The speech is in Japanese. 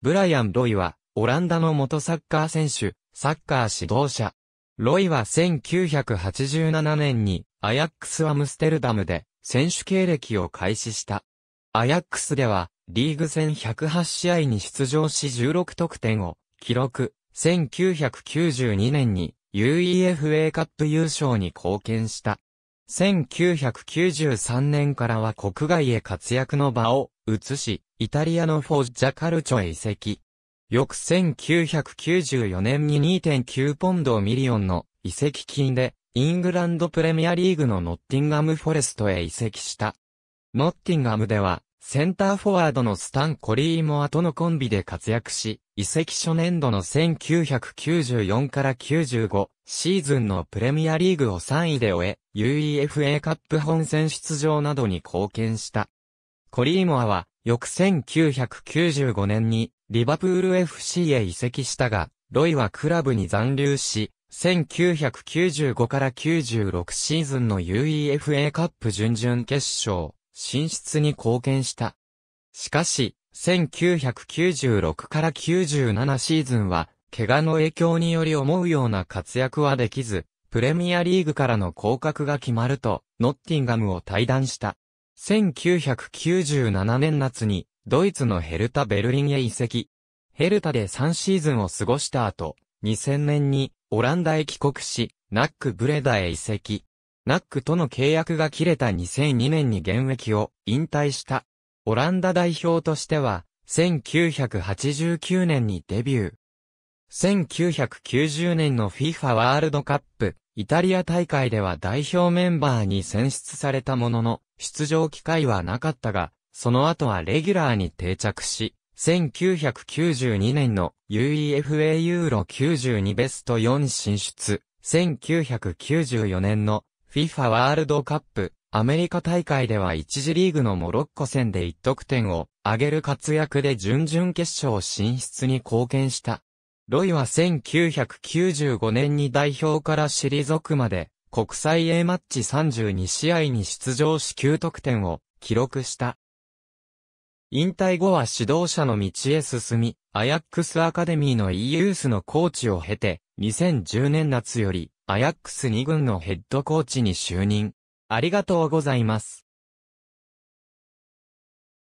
ブライアン・ロイは、オランダの元サッカー選手、サッカー指導者。ロイは1987年に、アヤックス・アムステルダムで、選手経歴を開始した。アヤックスでは、リーグ戦108試合に出場し16得点を、記録。1992年に、UEFA カップ優勝に貢献した。1993年からは国外へ活躍の場を移し、イタリアのフォージャカルチョへ移籍。翌1994年に2.9ポンドミリオンの移籍金で、イングランドプレミアリーグのノッティンガムフォレストへ移籍した。ノッティンガムでは、センターフォワードのスタン・コリーモアとのコンビで活躍し、移籍初年度の1994から95シーズンのプレミアリーグを3位で終え、UEFA カップ本戦出場などに貢献した。コリーモアは、翌1995年に、リバプール FC へ移籍したが、ロイはクラブに残留し、1995から96シーズンの UEFA カップ準々決勝、進出に貢献した。しかし、1996から97シーズンは、怪我の影響により思うような活躍はできず、プレミアリーグからの降格が決まると、ノッティンガムを退団した。1997年夏に、ドイツのヘルタ・ベルリンへ移籍。ヘルタで3シーズンを過ごした後、2000年にオランダへ帰国し、ナック・ブレダへ移籍。ナックとの契約が切れた2002年に現役を引退した。オランダ代表としては、1989年にデビュー。1990年の FIFA ワールドカップ、イタリア大会では代表メンバーに選出されたものの、出場機会はなかったが、その後はレギュラーに定着し、1992年の UEFA ユーロ92ベスト4進出、1994年の FIFA ワールドカップアメリカ大会では1次リーグのモロッコ戦で1得点を挙げる活躍で準々決勝進出に貢献した。ロイは1995年に代表から退くまで国際 A マッチ32試合に出場し9得点を記録した。引退後は指導者の道へ進み、アヤックスアカデミーの e ユースのコーチを経て、2010年夏より、アヤックス2軍のヘッドコーチに就任。ありがとうございます。